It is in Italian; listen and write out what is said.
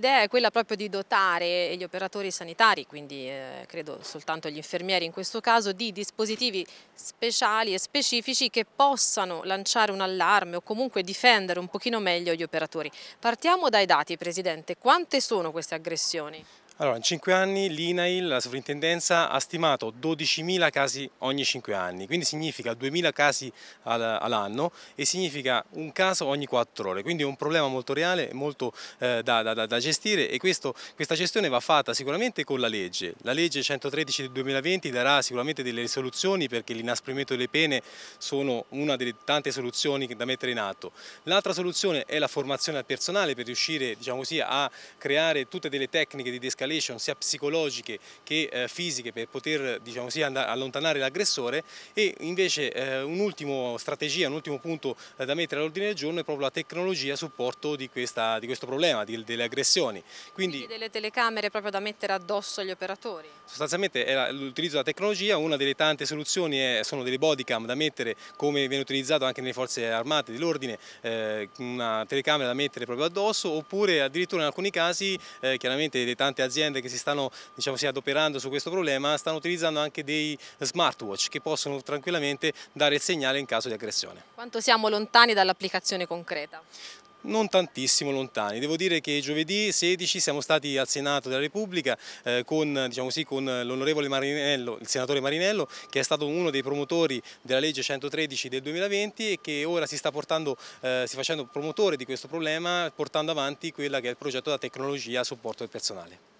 L'idea è quella proprio di dotare gli operatori sanitari, quindi eh, credo soltanto gli infermieri in questo caso, di dispositivi speciali e specifici che possano lanciare un allarme o comunque difendere un pochino meglio gli operatori. Partiamo dai dati, Presidente. Quante sono queste aggressioni? Allora, in 5 anni l'INAIL, la sovrintendenza, ha stimato 12.000 casi ogni 5 anni, quindi significa 2.000 casi all'anno e significa un caso ogni 4 ore, quindi è un problema molto reale, molto eh, da, da, da, gestire e questo, questa gestione va fatta sicuramente con la legge. La legge 113 del 2020 darà sicuramente delle soluzioni perché l'inasprimento delle pene sono una delle tante soluzioni da mettere in atto. L'altra soluzione è la formazione al personale per riuscire diciamo così, a creare tutte delle tecniche di descalabro retaliation sia psicologiche che eh, fisiche per poter diciamo così, allontanare l'aggressore e invece eh, un'ultima strategia, un ultimo punto eh, da mettere all'ordine del giorno è proprio la tecnologia a supporto di, questa, di questo problema, di, delle aggressioni. Quindi, Quindi, delle telecamere proprio da mettere addosso agli operatori? Sostanzialmente è l'utilizzo della tecnologia, una delle tante soluzioni è, sono delle bodycam da mettere come viene utilizzato anche nelle forze armate dell'ordine, eh, una telecamera da mettere proprio addosso oppure addirittura in alcuni casi eh, chiaramente le tante aziende aziende che si stanno diciamo, si adoperando su questo problema stanno utilizzando anche dei smartwatch che possono tranquillamente dare il segnale in caso di aggressione. Quanto siamo lontani dall'applicazione concreta? non tantissimo lontani. Devo dire che giovedì 16 siamo stati al Senato della Repubblica eh, con, diciamo con l'onorevole Marinello, il senatore Marinello, che è stato uno dei promotori della legge 113 del 2020 e che ora si sta portando, eh, si facendo promotore di questo problema portando avanti quella che è il progetto della tecnologia a supporto del personale.